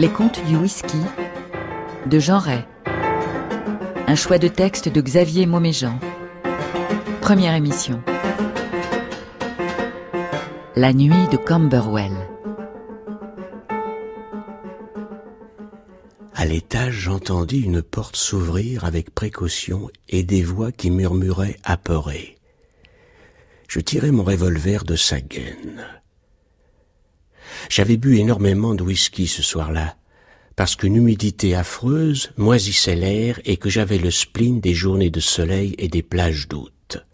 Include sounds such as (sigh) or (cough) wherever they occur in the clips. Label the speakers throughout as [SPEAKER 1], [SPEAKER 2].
[SPEAKER 1] Les contes du whisky de Jean Ray. Un choix de texte de Xavier Moméjean. Première émission. La nuit de Camberwell.
[SPEAKER 2] À l'étage, j'entendis une porte s'ouvrir avec précaution et des voix qui murmuraient apeurées. Je tirai mon revolver de sa gaine. J'avais bu énormément de whisky ce soir-là, parce qu'une humidité affreuse moisissait l'air et que j'avais le spleen des journées de soleil et des plages d'août.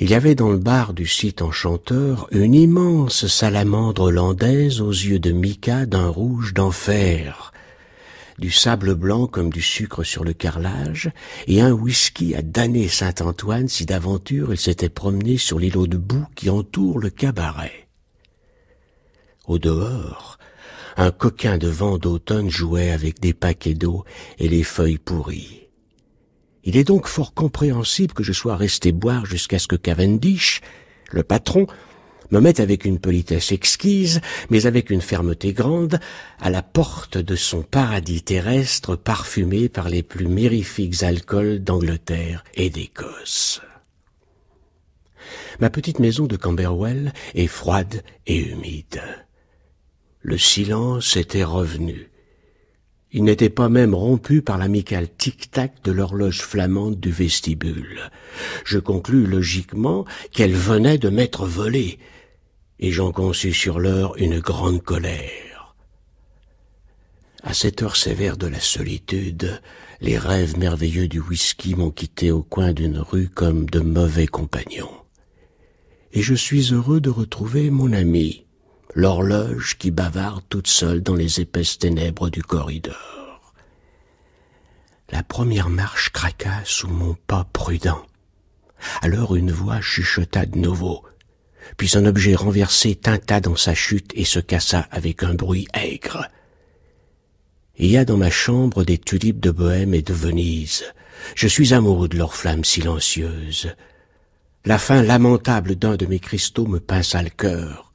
[SPEAKER 2] Il y avait dans le bar du site enchanteur une immense salamandre hollandaise aux yeux de mica d'un rouge d'enfer, du sable blanc comme du sucre sur le carrelage, et un whisky à damner Saint-Antoine si d'aventure il s'était promené sur l'îlot de boue qui entoure le cabaret. Au dehors, un coquin de vent d'automne jouait avec des paquets d'eau et les feuilles pourries. Il est donc fort compréhensible que je sois resté boire jusqu'à ce que Cavendish, le patron, me mette avec une politesse exquise, mais avec une fermeté grande, à la porte de son paradis terrestre parfumé par les plus mérifiques alcools d'Angleterre et d'Écosse. Ma petite maison de Camberwell est froide et humide. Le silence était revenu. Il n'était pas même rompu par l'amical tic-tac de l'horloge flamande du vestibule. Je conclus logiquement qu'elle venait de m'être volée, et j'en conçus sur l'heure une grande colère. À cette heure sévère de la solitude, les rêves merveilleux du whisky m'ont quitté au coin d'une rue comme de mauvais compagnons. Et je suis heureux de retrouver mon ami, l'horloge qui bavarde toute seule dans les épaisses ténèbres du corridor. La première marche craqua sous mon pas prudent. Alors une voix chuchota de nouveau, puis un objet renversé tinta dans sa chute et se cassa avec un bruit aigre. Il y a dans ma chambre des tulipes de Bohême et de Venise. Je suis amoureux de leurs flammes silencieuses. La fin lamentable d'un de mes cristaux me pinça le cœur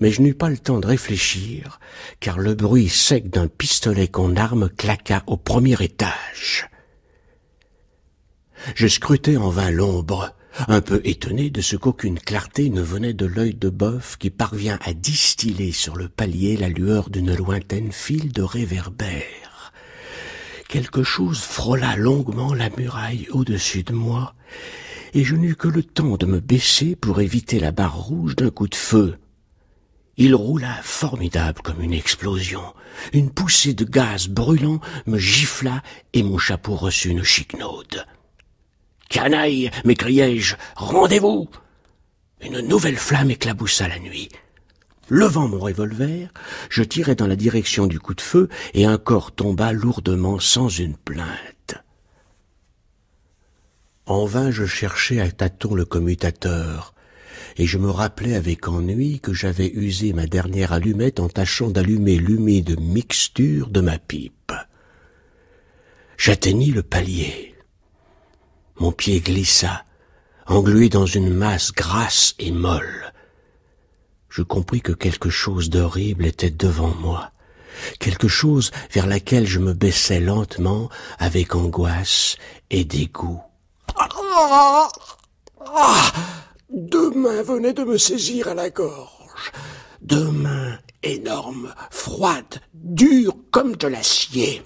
[SPEAKER 2] mais je n'eus pas le temps de réfléchir, car le bruit sec d'un pistolet qu'on arme claqua au premier étage. Je scrutai en vain l'ombre, un peu étonné de ce qu'aucune clarté ne venait de l'œil de boeuf qui parvient à distiller sur le palier la lueur d'une lointaine file de réverbères. Quelque chose frôla longuement la muraille au-dessus de moi, et je n'eus que le temps de me baisser pour éviter la barre rouge d'un coup de feu. Il roula formidable comme une explosion. Une poussée de gaz brûlant me gifla et mon chapeau reçut une chiquenaude. Canaille m'écriai-je, rendez-vous Une nouvelle flamme éclaboussa la nuit. Levant mon revolver, je tirai dans la direction du coup de feu et un corps tomba lourdement sans une plainte. En vain je cherchais à tâtons le commutateur et je me rappelais avec ennui que j'avais usé ma dernière allumette en tâchant d'allumer l'humide mixture de ma pipe. J'atteignis le palier. Mon pied glissa, englué dans une masse grasse et molle. Je compris que quelque chose d'horrible était devant moi, quelque chose vers laquelle je me baissais lentement avec angoisse et dégoût. Ah, ah, ah, deux mains venaient de me saisir à la gorge. Deux mains énormes, froides, dures comme de l'acier.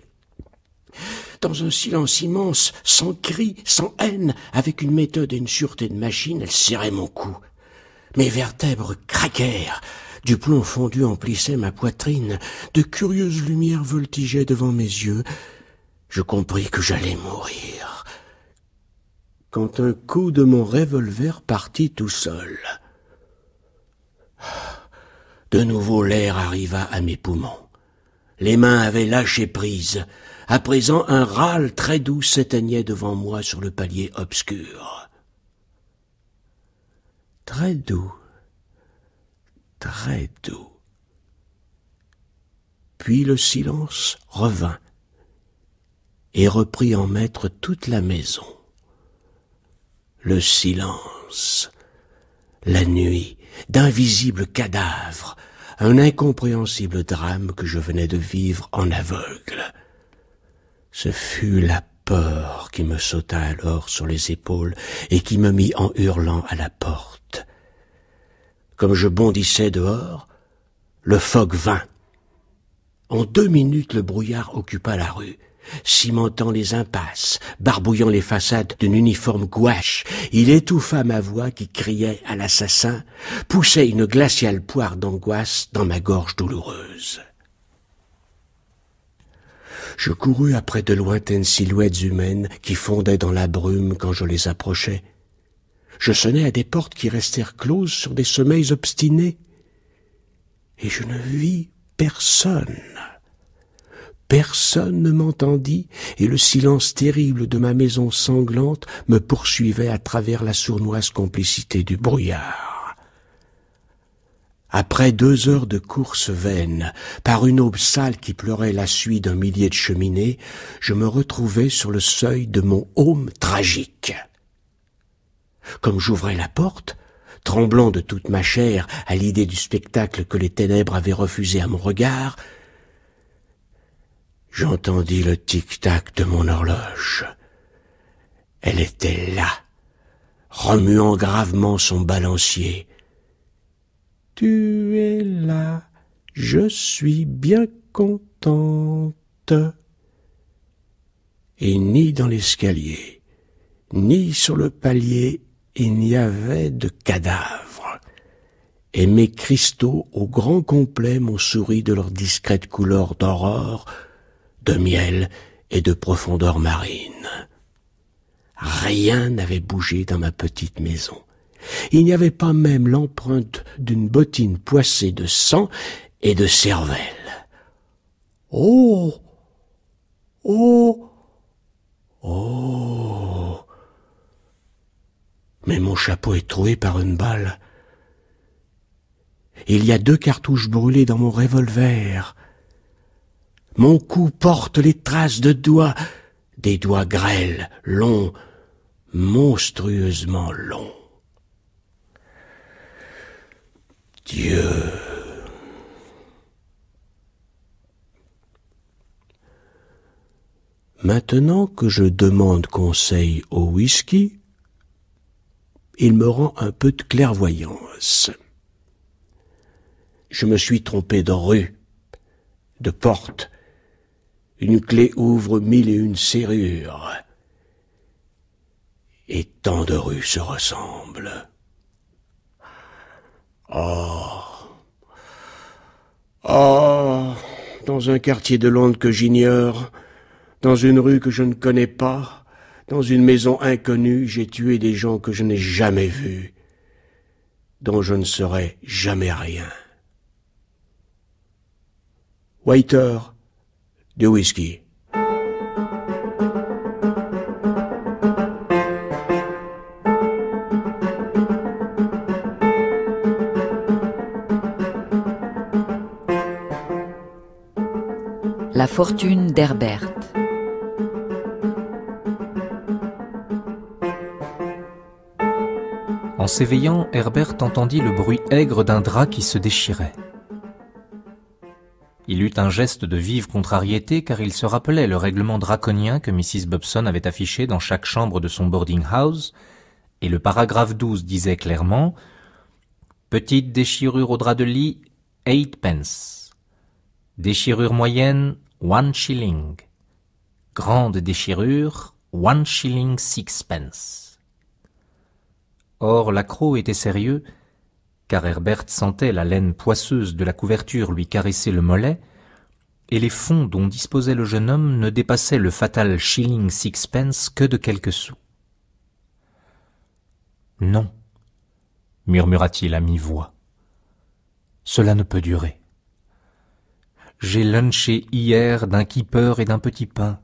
[SPEAKER 2] Dans un silence immense, sans cri, sans haine, avec une méthode et une sûreté de machine, elles serrait mon cou. Mes vertèbres craquèrent. Du plomb fondu emplissait ma poitrine. De curieuses lumières voltigeaient devant mes yeux. Je compris que j'allais mourir quand un coup de mon revolver partit tout seul. De nouveau l'air arriva à mes poumons. Les mains avaient lâché prise. À présent un râle très doux s'éteignait devant moi sur le palier obscur. Très doux, très doux. Puis le silence revint et reprit en maître toute la maison le silence, la nuit, d'invisibles cadavres, un incompréhensible drame que je venais de vivre en aveugle. Ce fut la peur qui me sauta alors sur les épaules et qui me mit en hurlant à la porte. Comme je bondissais dehors, le phoque vint. En deux minutes le brouillard occupa la rue cimentant les impasses, barbouillant les façades d'une uniforme gouache. Il étouffa ma voix qui criait à l'assassin, poussait une glaciale poire d'angoisse dans ma gorge douloureuse. Je courus après de lointaines silhouettes humaines qui fondaient dans la brume quand je les approchais. Je sonnai à des portes qui restèrent closes sur des sommeils obstinés, et je ne vis personne. Personne ne m'entendit, et le silence terrible de ma maison sanglante me poursuivait à travers la sournoise complicité du brouillard. Après deux heures de course vaine, par une aube sale qui pleurait la suie d'un millier de cheminées, je me retrouvais sur le seuil de mon home tragique. Comme j'ouvrais la porte, tremblant de toute ma chair à l'idée du spectacle que les ténèbres avaient refusé à mon regard, j'entendis le tic-tac de mon horloge. Elle était là, remuant gravement son balancier. Tu es là, je suis bien contente. Et ni dans l'escalier, ni sur le palier, il n'y avait de cadavre. Et mes cristaux au grand complet m'ont souri de leur discrète couleur d'aurore de miel et de profondeur marine. Rien n'avait bougé dans ma petite maison. Il n'y avait pas même l'empreinte d'une bottine poissée de sang et de cervelle. Oh
[SPEAKER 3] Oh
[SPEAKER 2] Oh Mais mon chapeau est troué par une balle. Il y a deux cartouches brûlées dans mon revolver. Mon cou porte les traces de doigts, des doigts grêles, longs, monstrueusement longs. Dieu. Maintenant que je demande conseil au whisky, il me rend un peu de clairvoyance. Je me suis trompé de rue, de porte, une clé ouvre mille et une serrures. Et tant de rues se ressemblent. Oh. Oh. Dans un quartier de Londres que j'ignore, dans une rue que je ne connais pas, dans une maison inconnue, j'ai tué des gens que je n'ai jamais vus, dont je ne serai jamais rien. Waiter, la
[SPEAKER 1] fortune d'Herbert.
[SPEAKER 3] En s'éveillant, Herbert entendit le bruit aigre d'un drap qui se déchirait. Il eut un geste de vive contrariété car il se rappelait le règlement draconien que Mrs. Bobson avait affiché dans chaque chambre de son boarding house, et le paragraphe 12 disait clairement Petite déchirure au drap de lit, eight pence. Déchirure moyenne, one shilling. Grande déchirure, one shilling pence. Or, l'accro était sérieux car Herbert sentait la laine poisseuse de la couverture lui caresser le mollet, et les fonds dont disposait le jeune homme ne dépassaient le fatal shilling sixpence que de quelques sous. Non, murmura-t-il à mi-voix, cela ne peut durer. J'ai lunché hier d'un keeper et d'un petit pain.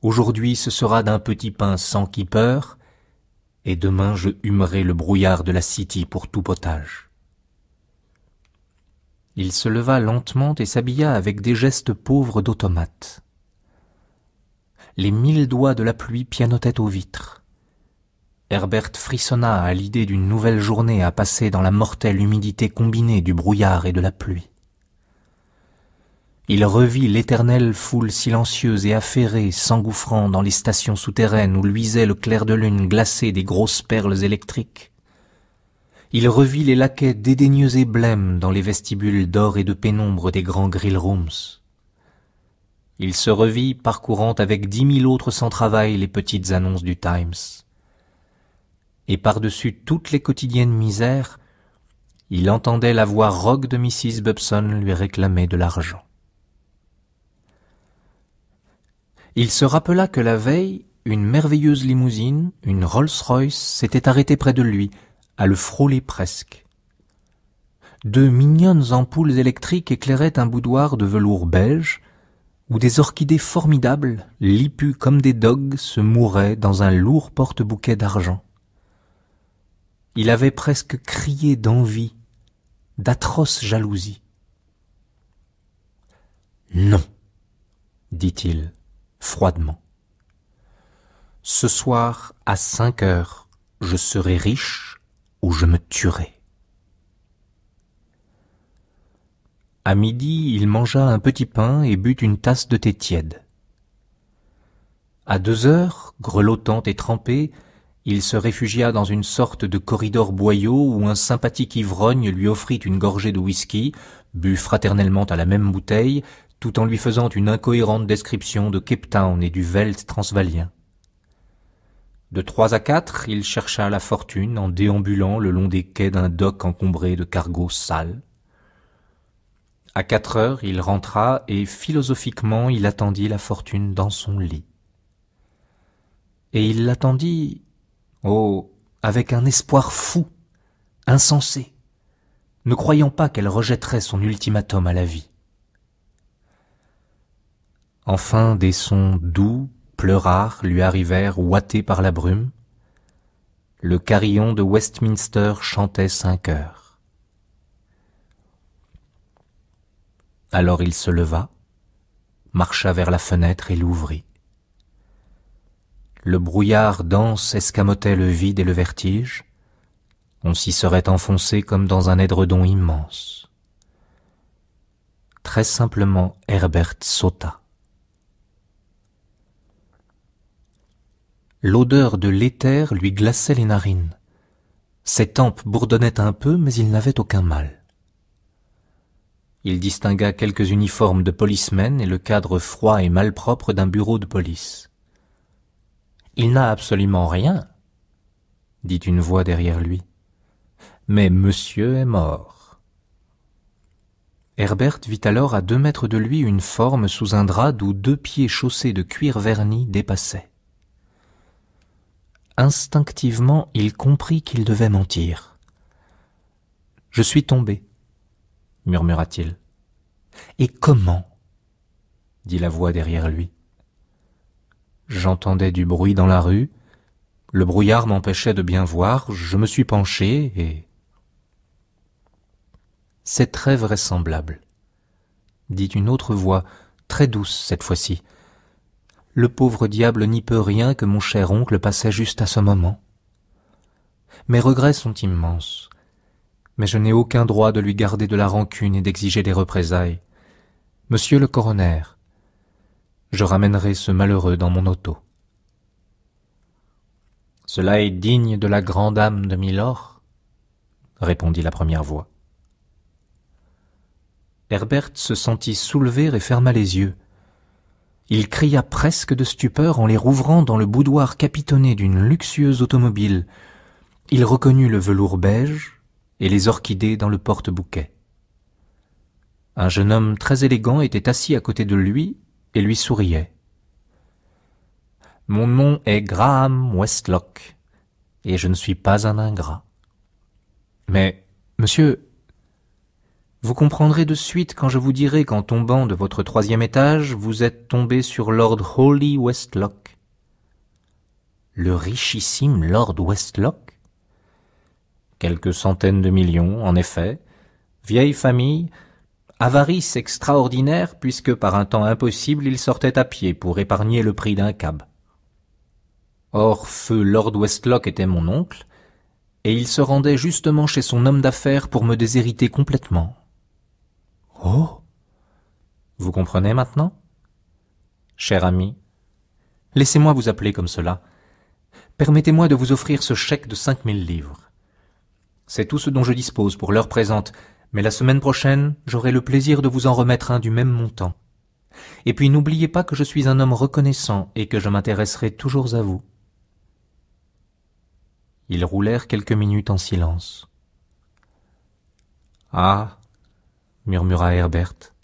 [SPEAKER 3] Aujourd'hui, ce sera d'un petit pain sans keeper, et demain je humerai le brouillard de la City pour tout potage. Il se leva lentement et s'habilla avec des gestes pauvres d'automate. Les mille doigts de la pluie pianotaient aux vitres. Herbert frissonna à l'idée d'une nouvelle journée à passer dans la mortelle humidité combinée du brouillard et de la pluie. Il revit l'éternelle foule silencieuse et affairée s'engouffrant dans les stations souterraines où luisait le clair de lune glacé des grosses perles électriques. Il revit les laquais dédaigneux et blêmes dans les vestibules d'or et de pénombre des grands grill rooms. Il se revit parcourant avec dix mille autres sans travail les petites annonces du Times. Et par-dessus toutes les quotidiennes misères, il entendait la voix rogue de Mrs. Bubson lui réclamer de l'argent. Il se rappela que la veille, une merveilleuse limousine, une Rolls-Royce, s'était arrêtée près de lui, à le frôler presque. Deux mignonnes ampoules électriques éclairaient un boudoir de velours beige, où des orchidées formidables, lipues comme des dogues, se mouraient dans un lourd porte-bouquet d'argent. Il avait presque crié d'envie, d'atroce jalousie. Non, dit-il froidement. Ce soir, à cinq heures, je serai riche ou je me tuerai. À midi, il mangea un petit pain et but une tasse de thé tiède. À deux heures, grelottant et trempé, il se réfugia dans une sorte de corridor boyau où un sympathique ivrogne lui offrit une gorgée de whisky, but fraternellement à la même bouteille, tout en lui faisant une incohérente description de Cape Town et du Veld transvalien. De trois à quatre, il chercha la fortune en déambulant le long des quais d'un dock encombré de cargos sales. À quatre heures, il rentra et philosophiquement il attendit la fortune dans son lit. Et il l'attendit, oh, avec un espoir fou, insensé, ne croyant pas qu'elle rejetterait son ultimatum à la vie. Enfin des sons doux, pleurards lui arrivèrent ouatés par la brume. Le carillon de Westminster chantait cinq heures. Alors il se leva, marcha vers la fenêtre et l'ouvrit. Le brouillard dense escamotait le vide et le vertige. On s'y serait enfoncé comme dans un édredon immense. Très simplement, Herbert sauta. L'odeur de l'éther lui glaçait les narines. Ses tempes bourdonnaient un peu, mais il n'avait aucun mal. Il distingua quelques uniformes de policemen et le cadre froid et malpropre d'un bureau de police. Il n'a absolument rien, dit une voix derrière lui. Mais monsieur est mort. Herbert vit alors à deux mètres de lui une forme sous un drap d'où deux pieds chaussés de cuir verni dépassaient. Instinctivement, il comprit qu'il devait mentir. Je suis tombé, murmura-t-il. Et comment dit la voix derrière lui. J'entendais du bruit dans la rue, le brouillard m'empêchait de bien voir, je me suis penché et... C'est très vraisemblable, dit une autre voix, très douce cette fois-ci. Le pauvre diable n'y peut rien que mon cher oncle passait juste à ce moment. Mes regrets sont immenses, mais je n'ai aucun droit de lui garder de la rancune et d'exiger des représailles. Monsieur le coroner, je ramènerai ce malheureux dans mon auto. Cela est digne de la grande âme de Milord, répondit la première voix. Herbert se sentit soulever et ferma les yeux. Il cria presque de stupeur en les rouvrant dans le boudoir capitonné d'une luxueuse automobile. Il reconnut le velours beige et les orchidées dans le porte-bouquet. Un jeune homme très élégant était assis à côté de lui et lui souriait. Mon nom est Graham Westlock, et je ne suis pas un ingrat. Mais, monsieur, vous comprendrez de suite quand je vous dirai qu'en tombant de votre troisième étage, vous êtes tombé sur Lord Holy Westlock. Le richissime Lord Westlock Quelques centaines de millions, en effet. Vieille famille, avarice extraordinaire puisque par un temps impossible il sortait à pied pour épargner le prix d'un cab. Or, feu Lord Westlock était mon oncle, et il se rendait justement chez son homme d'affaires pour me déshériter complètement. Oh Vous comprenez maintenant Cher ami, laissez-moi vous appeler comme cela. Permettez-moi de vous offrir ce chèque de cinq mille livres. C'est tout ce dont je dispose pour l'heure présente, mais la semaine prochaine, j'aurai le plaisir de vous en remettre un du même montant. Et puis n'oubliez pas que je suis un homme reconnaissant et que je m'intéresserai toujours à vous. Ils roulèrent quelques minutes en silence. Ah murmura Herbert.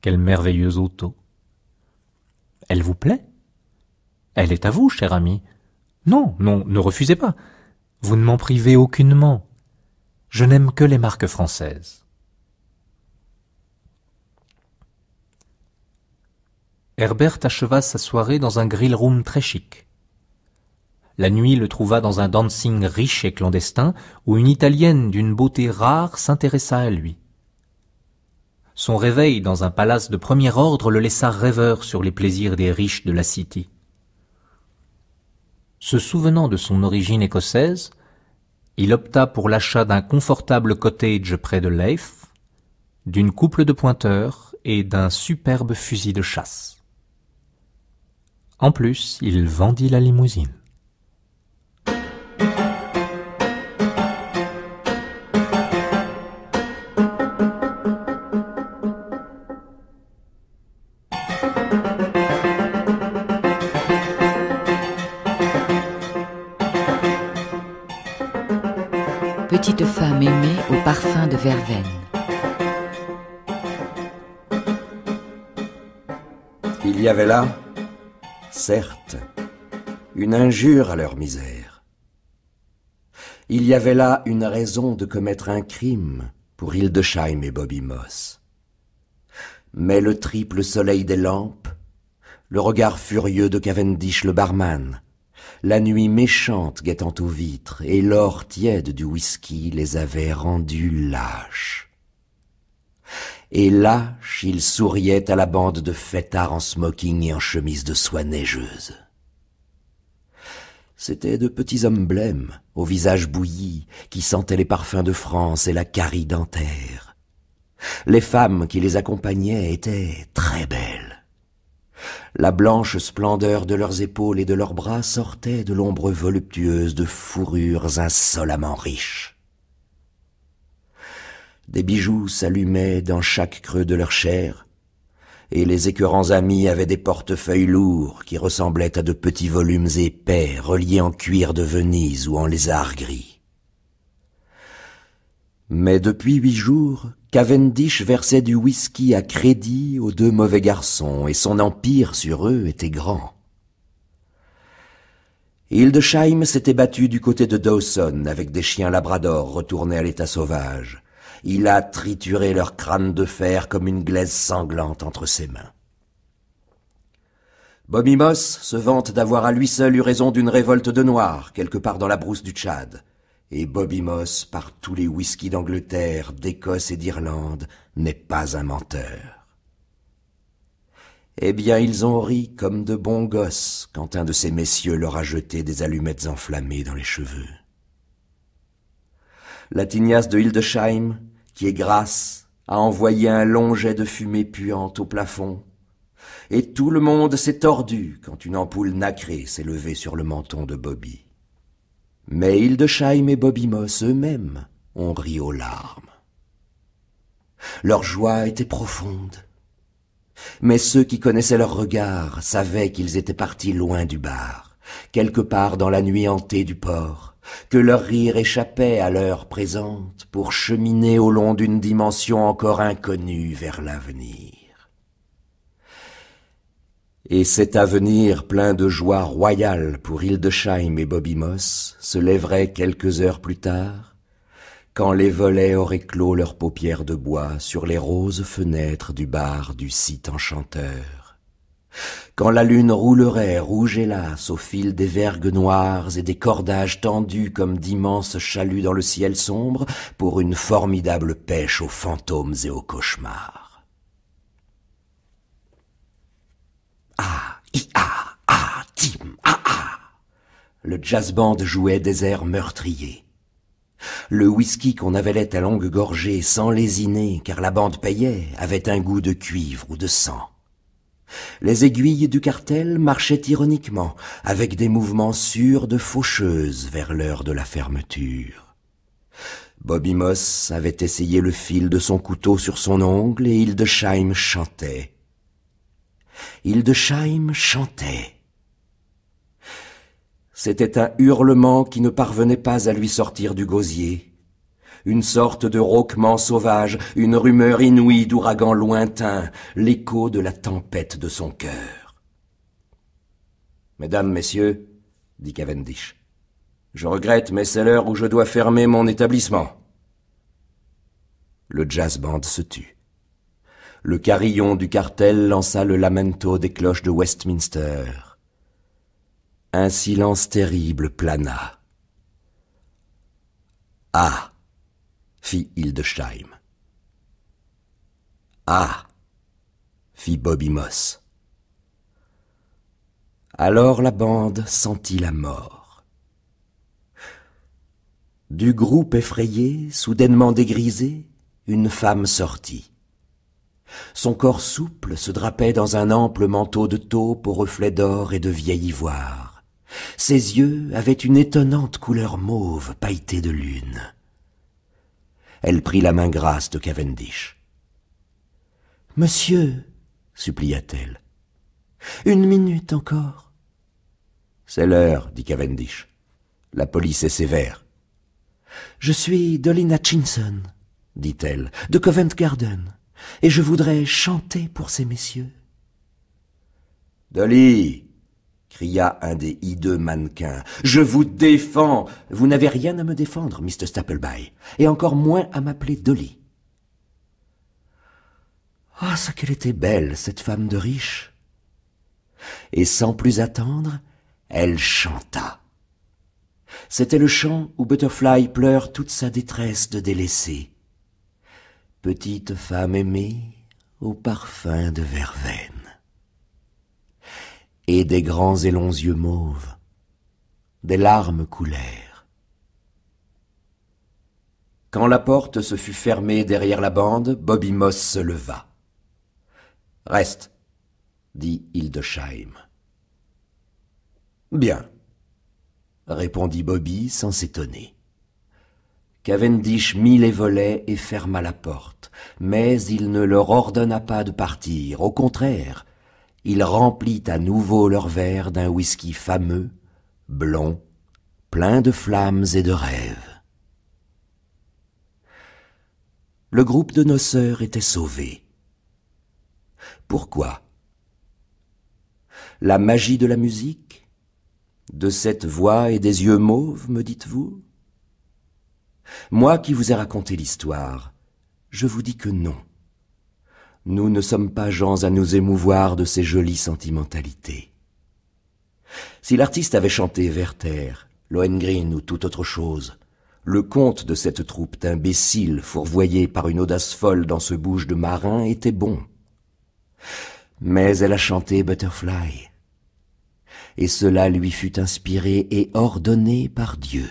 [SPEAKER 3] Quelle merveilleuse auto. Elle vous plaît Elle est à vous, cher ami. Non, non, ne refusez pas. Vous ne m'en privez aucunement. Je n'aime que les marques françaises. Herbert acheva sa soirée dans un grill room très chic. La nuit le trouva dans un dancing riche et clandestin où une Italienne d'une beauté rare s'intéressa à lui. Son réveil dans un palace de premier ordre le laissa rêveur sur les plaisirs des riches de la City. Se souvenant de son origine écossaise, il opta pour l'achat d'un confortable cottage près de Leith, d'une couple de pointeurs et d'un superbe fusil de chasse. En plus, il vendit la limousine.
[SPEAKER 4] Il y avait là, certes, une injure à leur misère. Il y avait là une raison de commettre un crime pour Hildesheim et Bobby Moss. Mais le triple soleil des lampes, le regard furieux de Cavendish le barman, la nuit méchante guettant aux vitres, et l'or tiède du whisky les avait rendus lâches. Et lâches, ils souriaient à la bande de fêtards en smoking et en chemise de soie neigeuse. C'étaient de petits hommes blêmes, au visage bouilli, qui sentaient les parfums de France et la carie dentaire. Les femmes qui les accompagnaient étaient très belles la blanche splendeur de leurs épaules et de leurs bras sortait de l'ombre voluptueuse de fourrures insolemment riches. Des bijoux s'allumaient dans chaque creux de leur chair, et les écœurants amis avaient des portefeuilles lourds qui ressemblaient à de petits volumes épais reliés en cuir de Venise ou en lézard gris. Mais depuis huit jours, Cavendish versait du whisky à crédit aux deux mauvais garçons, et son empire sur eux était grand. Hildesheim s'était battu du côté de Dawson avec des chiens labrador retournés à l'état sauvage. Il a trituré leur crâne de fer comme une glaise sanglante entre ses mains. Bobby se vante d'avoir à lui seul eu raison d'une révolte de Noirs quelque part dans la brousse du Tchad et Bobby Moss, par tous les whiskys d'Angleterre, d'Écosse et d'Irlande, n'est pas un menteur. Eh bien, ils ont ri comme de bons gosses quand un de ces messieurs leur a jeté des allumettes enflammées dans les cheveux. La tignasse de Hildesheim, qui est grasse, a envoyé un long jet de fumée puante au plafond, et tout le monde s'est tordu quand une ampoule nacrée s'est levée sur le menton de Bobby. Mais Hildesheim et Bobby Moss eux-mêmes ont ri aux larmes. Leur joie était profonde. Mais ceux qui connaissaient leurs regards savaient qu'ils étaient partis loin du bar, quelque part dans la nuit hantée du port, que leur rire échappait à l'heure présente pour cheminer au long d'une dimension encore inconnue vers l'avenir. Et cet avenir plein de joie royale pour Hildesheim et Bobby Moss se lèverait quelques heures plus tard, quand les volets auraient clos leurs paupières de bois sur les roses fenêtres du bar du site enchanteur, quand la lune roulerait rouge et lasse au fil des vergues noires et des cordages tendus comme d'immenses chaluts dans le ciel sombre pour une formidable pêche aux fantômes et aux cauchemars. ah, ah, tim, ah, ah. Le jazz band jouait des airs meurtriers. Le whisky qu'on avalait à longue gorgée sans lésiner, car la bande payait, avait un goût de cuivre ou de sang. Les aiguilles du cartel marchaient ironiquement, avec des mouvements sûrs de faucheuses vers l'heure de la fermeture. Bobby Moss avait essayé le fil de son couteau sur son ongle et Hildesheim chantait. Hildesheim chantait. C'était un hurlement qui ne parvenait pas à lui sortir du gosier. Une sorte de rauquement sauvage, une rumeur inouïe d'ouragan lointain, l'écho de la tempête de son cœur. Mesdames, messieurs, dit Cavendish, je regrette, mais c'est l'heure où je dois fermer mon établissement. Le jazz band se tut le carillon du cartel lança le lamento des cloches de Westminster. Un silence terrible plana. Ah fit Hildesheim. Ah fit Bobby Moss. Alors la bande sentit la mort. Du groupe effrayé, soudainement dégrisé, une femme sortit. Son corps souple se drapait dans un ample manteau de taupe aux reflets d'or et de vieil ivoire. Ses yeux avaient une étonnante couleur mauve pailletée de lune. Elle prit la main grasse de Cavendish. Monsieur, supplia-t-elle, une minute encore. C'est l'heure, dit Cavendish. La police est sévère. Je suis Dolina Chinson, dit-elle, de Covent Garden et je voudrais chanter pour ces messieurs. Dolly cria un des hideux mannequins. Je vous défends Vous n'avez rien à me défendre, Mr. Stapleby, et encore moins à m'appeler Dolly. Ah, ce qu'elle était belle, cette femme de riche Et sans plus attendre, elle chanta. C'était le chant où Butterfly pleure toute sa détresse de délaissé petite femme aimée au parfum de verveine, et des grands et longs yeux mauves, des larmes coulèrent. Quand la porte se fut fermée derrière la bande, Bobby Moss se leva. Reste, dit Hildesheim. Bien, répondit Bobby sans s'étonner. Cavendish mit les volets et ferma la porte, mais il ne leur ordonna pas de partir. Au contraire, il remplit à nouveau leur verre d'un whisky fameux, blond, plein de flammes et de rêves. Le groupe de nos sœurs était sauvé. Pourquoi La magie de la musique De cette voix et des yeux mauves, me dites-vous moi qui vous ai raconté l'histoire, je vous dis que non. Nous ne sommes pas gens à nous émouvoir de ces jolies sentimentalités. Si l'artiste avait chanté Werther, Lohengrin ou toute autre chose, le conte de cette troupe d'imbéciles fourvoyés par une audace folle dans ce bouge de marin était bon. Mais elle a chanté Butterfly. Et cela lui fut inspiré et ordonné par Dieu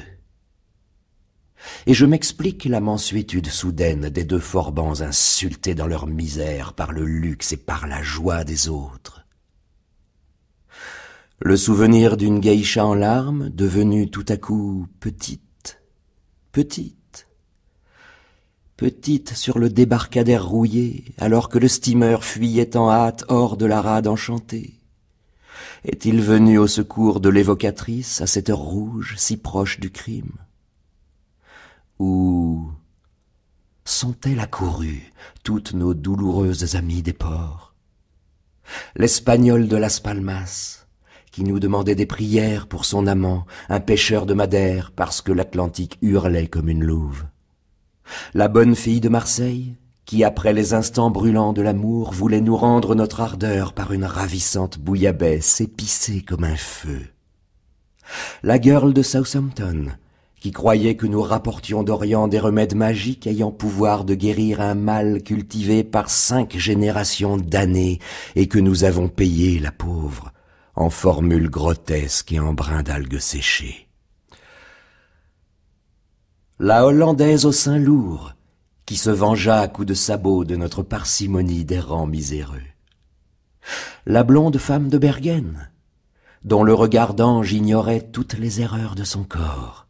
[SPEAKER 4] et je m'explique la mansuétude soudaine des deux forbans insultés dans leur misère par le luxe et par la joie des autres. Le souvenir d'une geisha en larmes, devenue tout à coup petite, petite, petite sur le débarcadère rouillé, alors que le steamer fuyait en hâte hors de la rade enchantée. Est-il venu au secours de l'évocatrice à cette heure rouge si proche du crime où sont-elles accourues, toutes nos douloureuses amies des ports L'Espagnol de Las Palmas, qui nous demandait des prières pour son amant, un pêcheur de Madère, parce que l'Atlantique hurlait comme une louve. La bonne fille de Marseille, qui, après les instants brûlants de l'amour, voulait nous rendre notre ardeur par une ravissante bouillabaisse épicée comme un feu. La girl de Southampton, qui croyait que nous rapportions d'Orient des remèdes magiques ayant pouvoir de guérir un mal cultivé par cinq générations d'années et que nous avons payé, la pauvre, en formules grotesques et en brins d'algues séchées. La Hollandaise au sein lourd, qui se vengea à coups de sabot de notre parcimonie des rangs miséreux. La blonde femme de Bergen, dont le regard d'ange ignorait toutes les erreurs de son corps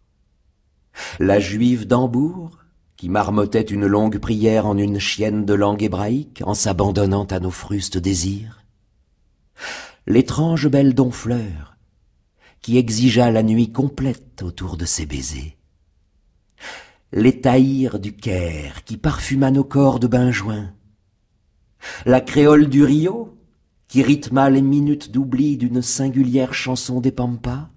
[SPEAKER 4] la juive d'Ambourg, qui marmottait une longue prière en une chienne de langue hébraïque, en s'abandonnant à nos frustes désirs, l'étrange belle Donfleur, qui exigea la nuit complète autour de ses baisers, les taïrs du Caire, qui parfuma nos corps de bain la créole du Rio, qui rythma les minutes d'oubli d'une singulière chanson des Pampas,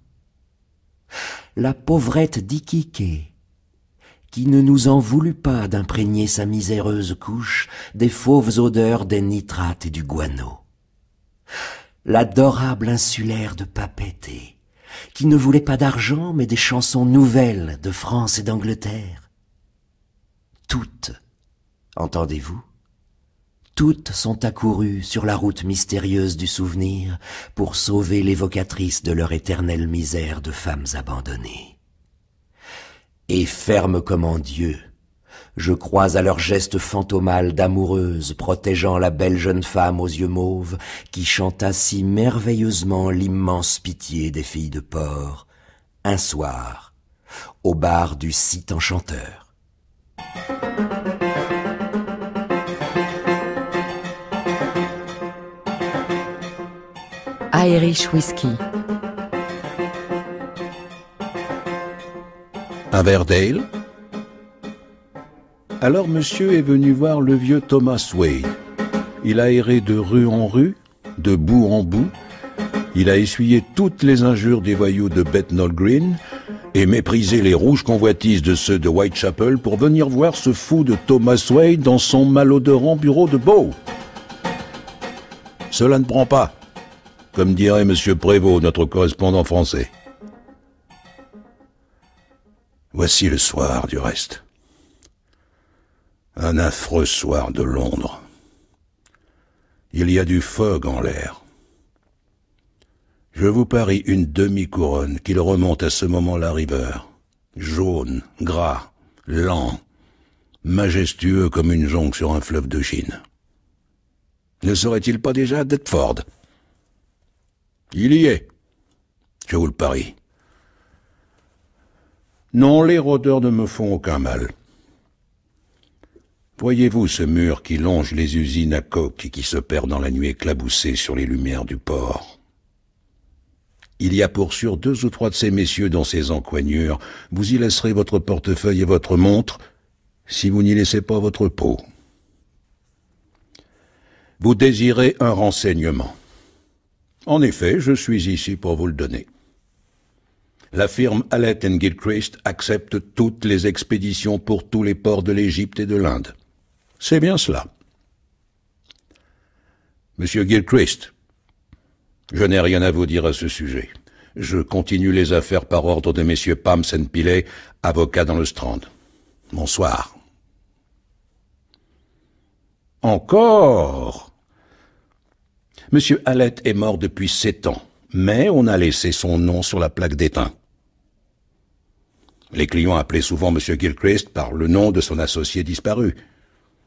[SPEAKER 4] la pauvrette Dikiké, qui ne nous en voulut pas d'imprégner sa miséreuse couche des fauves odeurs des nitrates et du guano. L'adorable insulaire de Papété, qui ne voulait pas d'argent mais des chansons nouvelles de France et d'Angleterre. Toutes, entendez-vous toutes sont accourues sur la route mystérieuse du souvenir pour sauver l'évocatrice de leur éternelle misère de femmes abandonnées. Et ferme comme en Dieu, je crois à leur geste fantomal d'amoureuse protégeant la belle jeune femme aux yeux mauves qui chanta si merveilleusement l'immense pitié des filles de porc un soir, au bar du site enchanteur.
[SPEAKER 1] Irish Whiskey.
[SPEAKER 5] Un verre d'ale
[SPEAKER 1] Alors monsieur
[SPEAKER 5] est venu voir le vieux Thomas Wade. Il a erré de rue en rue, de bout en bout. Il a essuyé toutes les injures des voyous de Bethnal Green et méprisé les rouges convoitises de ceux de Whitechapel pour venir voir ce fou de Thomas Wade dans son malodorant bureau de beau. Cela ne prend pas comme dirait M. Prévost, notre correspondant français. Voici le soir du reste. Un affreux soir de Londres. Il y a du fog en l'air. Je vous parie une demi-couronne qu'il remonte à ce moment la River, jaune, gras, lent, majestueux comme une jonque sur un fleuve de Chine. Ne serait-il pas déjà à Deptford il y est. Je vous le parie. Non, les rôdeurs ne me font aucun mal. Voyez-vous ce mur qui longe les usines à coques et qui se perd dans la nuit éclaboussée sur les lumières du port Il y a pour sûr deux ou trois de ces messieurs dans ces encoignures. Vous y laisserez votre portefeuille et votre montre si vous n'y laissez pas votre peau. Vous désirez un renseignement. En effet, je suis ici pour vous le donner. La firme Allett Gilchrist accepte toutes les expéditions pour tous les ports de l'Égypte et de l'Inde. C'est bien cela. Monsieur Gilchrist, je n'ai rien à vous dire à ce sujet. Je continue les affaires par ordre de messieurs Pam Saint-Pillet, avocat dans le Strand. Bonsoir. Encore Monsieur Hallett est mort depuis sept ans, mais on a laissé son nom sur la plaque d'étain. Les clients appelaient souvent M. Gilchrist par le nom de son associé disparu.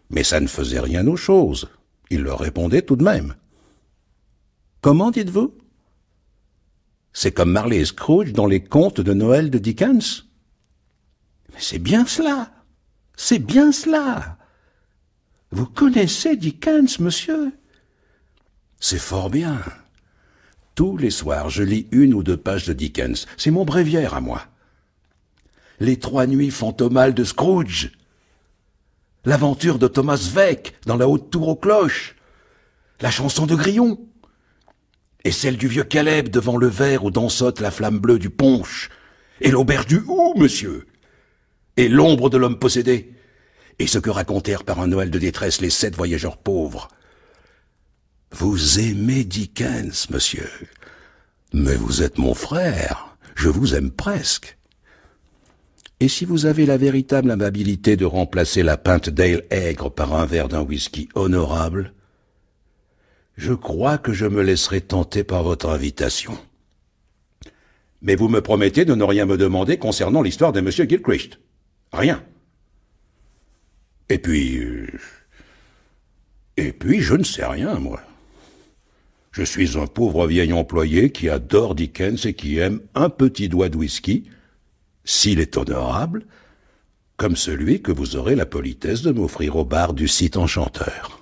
[SPEAKER 5] Mais ça ne faisait rien aux choses. Il leur répondait tout de même. Comment dites-vous C'est comme Marley et Scrooge dans les contes de Noël de Dickens. Mais C'est bien cela. C'est bien cela. Vous connaissez Dickens, monsieur c'est fort bien. Tous les soirs, je lis une ou deux pages de Dickens. C'est mon bréviaire à moi. Les trois nuits fantomales de Scrooge. L'aventure de Thomas Veck dans la haute tour aux cloches. La chanson de Grillon. Et celle du vieux Caleb devant le verre où dansote la flamme bleue du punch. Et l'auberge du hou, monsieur. Et l'ombre de l'homme possédé. Et ce que racontèrent par un Noël de détresse les sept voyageurs pauvres. Vous aimez Dickens, monsieur. Mais vous êtes mon frère. Je vous aime presque. Et si vous avez la véritable amabilité de remplacer la pinte d'ale aigre par un verre d'un whisky honorable, je crois que je me laisserai tenter par votre invitation. Mais vous me promettez de ne rien me demander concernant l'histoire de M. Gilchrist. Rien. Et puis... Euh, et puis, je ne sais rien, moi. Je suis un pauvre vieil employé qui adore Dickens et qui aime un petit doigt de whisky, s'il est honorable, comme celui que vous aurez la politesse de m'offrir au bar du site enchanteur.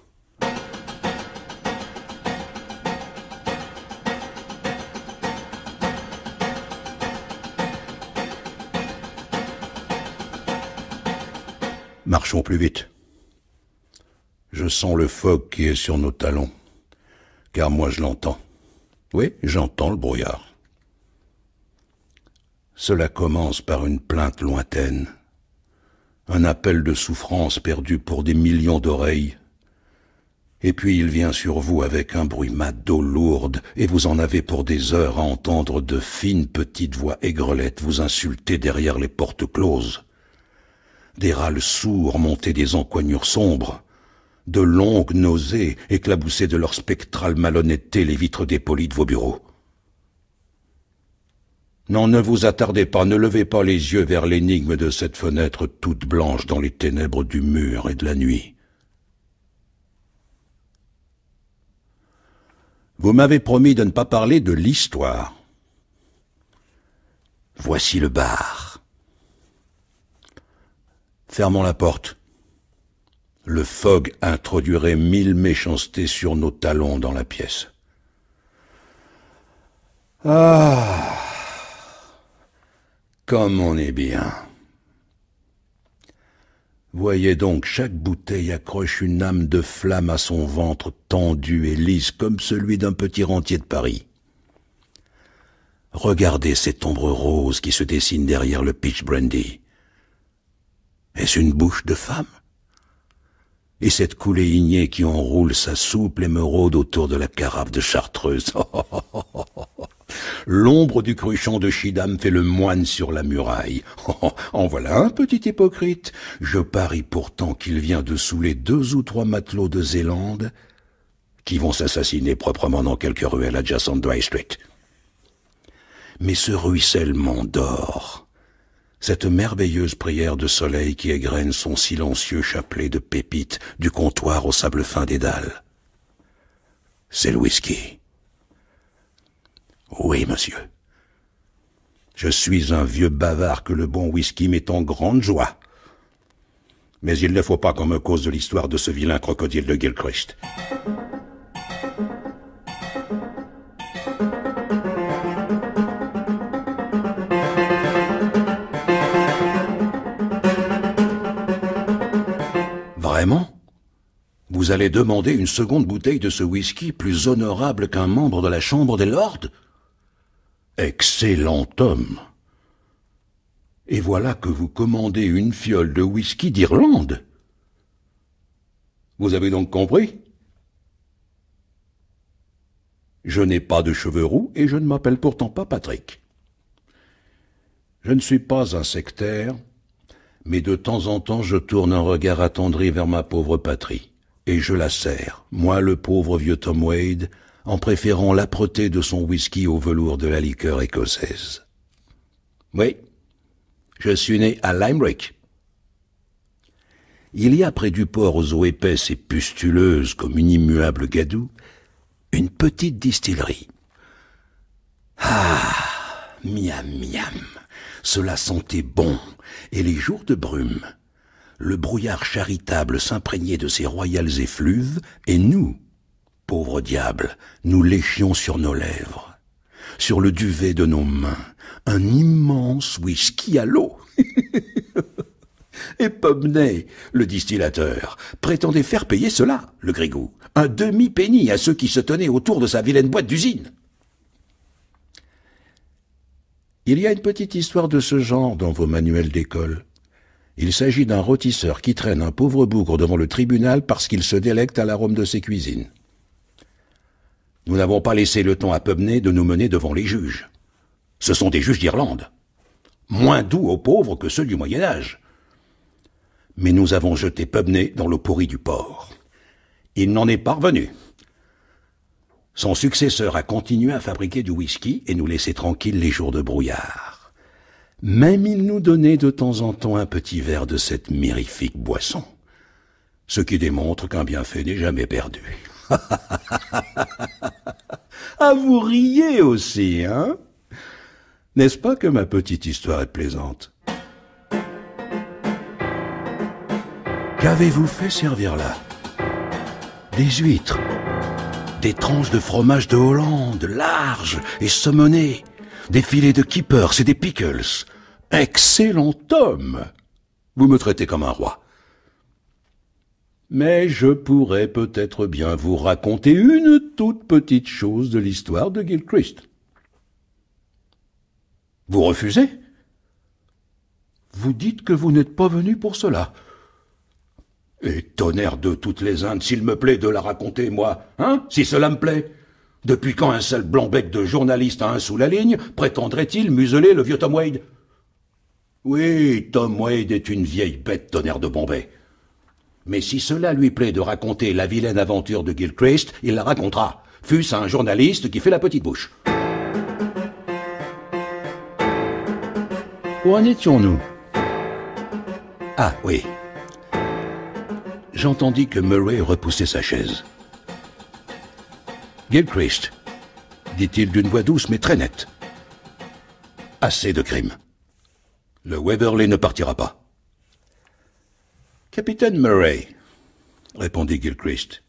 [SPEAKER 5] Marchons plus vite. Je sens le phoque qui est sur nos talons car moi je l'entends. Oui, j'entends le brouillard. Cela commence par une plainte lointaine, un appel de souffrance perdu pour des millions d'oreilles. Et puis il vient sur vous avec un bruit mat d'eau lourde, et vous en avez pour des heures à entendre de fines petites voix aigrelettes vous insulter derrière les portes closes. Des râles sourds monter des encoignures sombres, de longues nausées éclaboussaient de leur spectrale malhonnêteté les vitres dépolies de vos bureaux. Non, ne vous attardez pas, ne levez pas les yeux vers l'énigme de cette fenêtre toute blanche dans les ténèbres du mur et de la nuit. Vous m'avez promis de ne pas parler de l'histoire. Voici le bar. Fermons la porte. Le fog introduirait mille méchancetés sur nos talons dans la pièce. Ah Comme on est bien. Voyez donc, chaque bouteille accroche une âme de flamme à son ventre tendu et lisse comme celui d'un petit rentier de Paris. Regardez cette ombre rose qui se dessine derrière le pitch brandy. Est-ce une bouche de femme et cette coulée ignée qui enroule sa souple émeraude autour de la carafe de chartreuse. (laughs) L'ombre du cruchon de Chidam fait le moine sur la muraille. (laughs) en voilà un petit hypocrite. Je parie pourtant qu'il vient de saouler deux ou trois matelots de Zélande qui vont s'assassiner proprement dans quelques ruelles adjacentes de High Street. Mais ce ruissellement d'or, cette merveilleuse prière de soleil qui égrène son silencieux chapelet de pépites du comptoir au sable fin des dalles. C'est le whisky. Oui, monsieur. Je suis un vieux bavard que le bon whisky met en grande joie. Mais il ne faut pas qu'on me cause de l'histoire de ce vilain crocodile de Gilchrist. Vraiment Vous allez demander une seconde bouteille de ce whisky plus honorable qu'un membre de la Chambre des Lords Excellent homme Et voilà que vous commandez une fiole de whisky d'Irlande Vous avez donc compris je n'ai pas de cheveux roux et je ne m'appelle pourtant pas Patrick. Je ne suis pas un sectaire, mais de temps en temps je tourne un regard attendri vers ma pauvre patrie. Et je la serre, moi le pauvre vieux Tom Wade, en préférant l'âpreté de son whisky au velours de la liqueur écossaise. Oui, je suis né à Limerick. Il y a près du port aux eaux épaisses et pustuleuses comme une immuable gadoue, une petite distillerie. Ah, miam miam, cela sentait bon, et les jours de brume. Le brouillard charitable s'imprégnait de ces royales effluves, et nous, pauvres diables, nous léchions sur nos lèvres, sur le duvet de nos mains, un immense whisky à l'eau. (laughs) Et Pomney, le distillateur, prétendait faire payer cela, le grigou, un demi-penny à ceux qui se tenaient autour de sa vilaine boîte d'usine. Il y a une petite histoire de ce genre dans vos manuels d'école. Il s'agit d'un rôtisseur qui traîne un pauvre bougre devant le tribunal parce qu'il se délecte à l'arôme de ses cuisines. Nous n'avons pas laissé le temps à Pubney de nous mener devant les juges. Ce sont des juges d'Irlande, moins doux aux pauvres que ceux du Moyen Âge. Mais nous avons jeté Pubney dans l'eau pourrie du port. Il n'en est pas revenu. Son successeur a continué à fabriquer du whisky et nous laissait tranquilles les jours de brouillard. Même il nous donnait de temps en temps un petit verre de cette mirifique boisson. Ce qui démontre qu'un bienfait n'est jamais perdu. (laughs) ah, vous riez aussi, hein N'est-ce pas que ma petite histoire est plaisante Qu'avez-vous fait servir là Des huîtres des tranches de fromage de Hollande, larges et saumonnées, des filets de kippers et des pickles. Excellent homme Vous me traitez comme un roi. Mais je pourrais peut-être bien vous raconter une toute petite chose de l'histoire de Gilchrist. Vous refusez Vous dites que vous n'êtes pas venu pour cela. Et tonnerre de toutes les Indes, s'il me plaît de la raconter, moi, hein, si cela me plaît. Depuis quand un seul blanc-bec de journaliste à un sous la ligne prétendrait-il museler le vieux Tom Wade Oui, Tom Wade est une vieille bête tonnerre de Bombay. Mais si cela lui plaît de raconter la vilaine aventure de Gilchrist, il la racontera, fût-ce un journaliste qui fait la petite bouche. Où en étions-nous Ah oui, j'entendis que Murray repoussait sa chaise. Gilchrist, dit-il d'une voix douce mais très nette. Assez de crimes. Le Waverley ne partira pas. Capitaine Murray, répondit Gilchrist,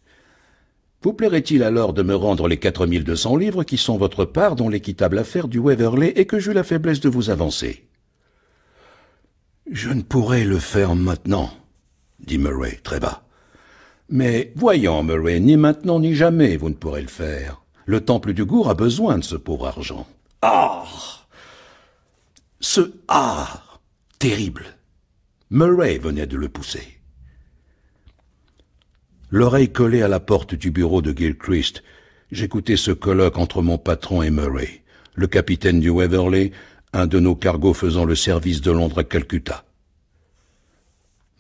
[SPEAKER 5] vous plairait-il alors de me rendre les 4200 livres qui sont votre part dans l'équitable affaire du Waverley et que j'eus la faiblesse de vous avancer Je ne pourrais le faire maintenant, dit Murray très bas. Mais voyons, Murray, ni maintenant ni jamais vous ne pourrez le faire. Le temple du gour a besoin de ce pauvre argent. Ah Ce ah terrible. Murray venait de le pousser. L'oreille collée à la porte du bureau de Gilchrist, j'écoutais ce colloque entre mon patron et Murray, le capitaine du Waverley, un de nos cargos faisant le service de Londres à Calcutta.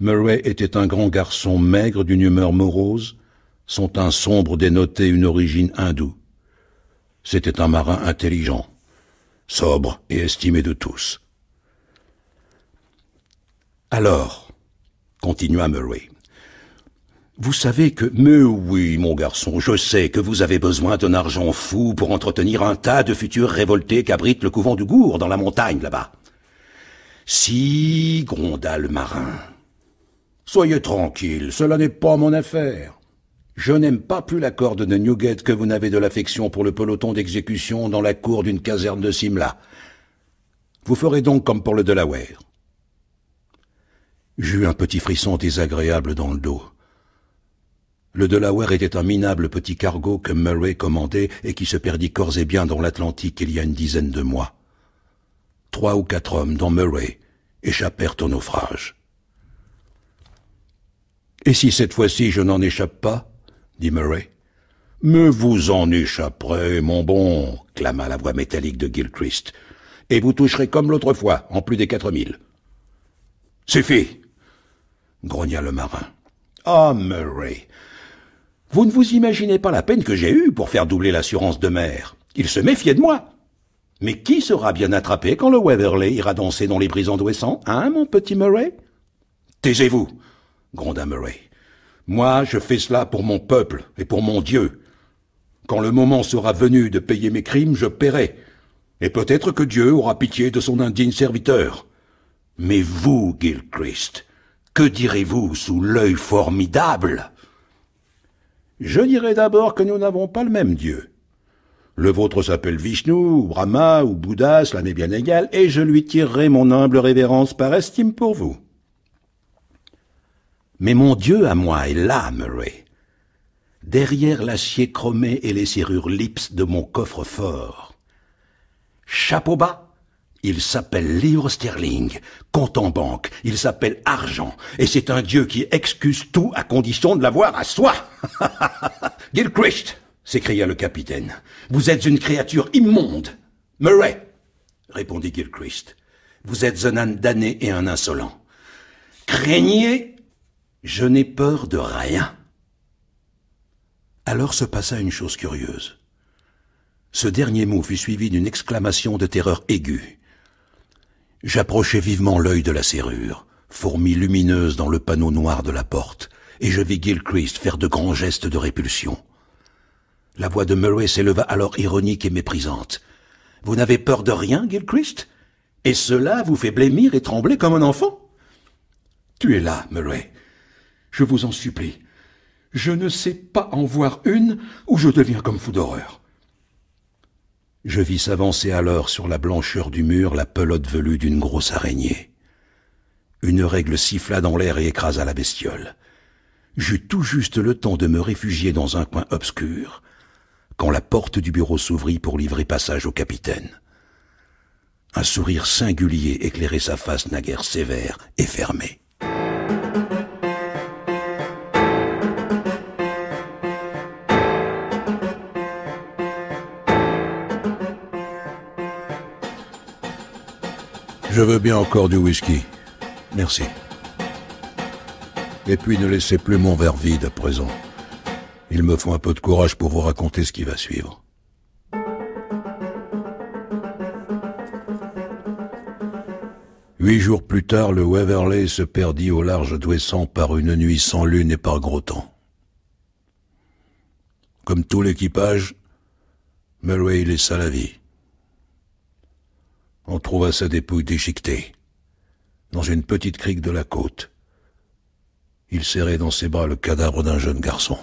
[SPEAKER 5] Murray était un grand garçon maigre d'une humeur morose, son teint sombre dénotait une origine hindoue. C'était un marin intelligent, sobre et estimé de tous. Alors, continua Murray, vous savez que... Mais oui, mon garçon, je sais que vous avez besoin d'un argent fou pour entretenir un tas de futurs révoltés qu'abrite le couvent du Gour dans la montagne là-bas. Si, gronda le marin, Soyez tranquille, cela n'est pas mon affaire. Je n'aime pas plus la corde de Newgate que vous n'avez de l'affection pour le peloton d'exécution dans la cour d'une caserne de Simla. Vous ferez donc comme pour le Delaware. J'eus un petit frisson désagréable dans le dos. Le Delaware était un minable petit cargo que Murray commandait et qui se perdit corps et bien dans l'Atlantique il y a une dizaine de mois. Trois ou quatre hommes, dont Murray, échappèrent au naufrage. Et si cette fois-ci je n'en échappe pas dit Murray. Mais vous en échapperez, mon bon, clama la voix métallique de Gilchrist, et vous toucherez comme l'autre fois, en plus des quatre mille. Suffit grogna le marin. Ah, Murray, vous ne vous imaginez pas la peine que j'ai eue pour faire doubler l'assurance de mer. Il se méfiait de moi. Mais qui sera bien attrapé quand le Weatherley ira danser dans les prisons d'Ouessant, hein, mon petit Murray Taisez-vous gronda Moi, je fais cela pour mon peuple et pour mon Dieu. Quand le moment sera venu de payer mes crimes, je paierai. Et peut-être que Dieu aura pitié de son indigne serviteur. Mais vous, Gilchrist, que direz-vous sous l'œil formidable Je dirai d'abord que nous n'avons pas le même Dieu. Le vôtre s'appelle Vishnu, ou Brahma, ou Bouddha, cela n'est bien égal, et je lui tirerai mon humble révérence par estime pour vous. Mais mon Dieu à moi est là, Murray. Derrière l'acier chromé et les serrures lips de mon coffre-fort. Chapeau bas, il s'appelle livre sterling, compte en banque, il s'appelle argent, et c'est un Dieu qui excuse tout à condition de l'avoir à soi. (laughs) Gilchrist, s'écria le capitaine, vous êtes une créature immonde. Murray, répondit Gilchrist, vous êtes un âne damné et un insolent. Craignez je n'ai peur de rien. Alors se passa une chose curieuse. Ce dernier mot fut suivi d'une exclamation de terreur aiguë. J'approchai vivement l'œil de la serrure, fourmi lumineuse dans le panneau noir de la porte, et je vis Gilchrist faire de grands gestes de répulsion. La voix de Murray s'éleva alors ironique et méprisante. Vous n'avez peur de rien, Gilchrist Et cela vous fait blêmir et trembler comme un enfant Tu es là, Murray, je vous en supplie. Je ne sais pas en voir une ou je deviens comme fou d'horreur. Je vis s'avancer alors sur la blancheur du mur la pelote velue d'une grosse araignée. Une règle siffla dans l'air et écrasa la bestiole. J'eus tout juste le temps de me réfugier dans un coin obscur, quand la porte du bureau s'ouvrit pour livrer passage au capitaine. Un sourire singulier éclairait sa face naguère sévère et fermée. Je veux bien encore du whisky. Merci. Et puis ne laissez plus mon verre vide à présent. Il me faut un peu de courage pour vous raconter ce qui va suivre. Huit jours plus tard, le Waverley se perdit au large d'Ouessant par une nuit sans lune et par gros temps. Comme tout l'équipage, Murray laissa la vie on trouva sa dépouille déchiquetée, dans une petite crique de la côte. Il serrait dans ses bras le cadavre d'un jeune garçon.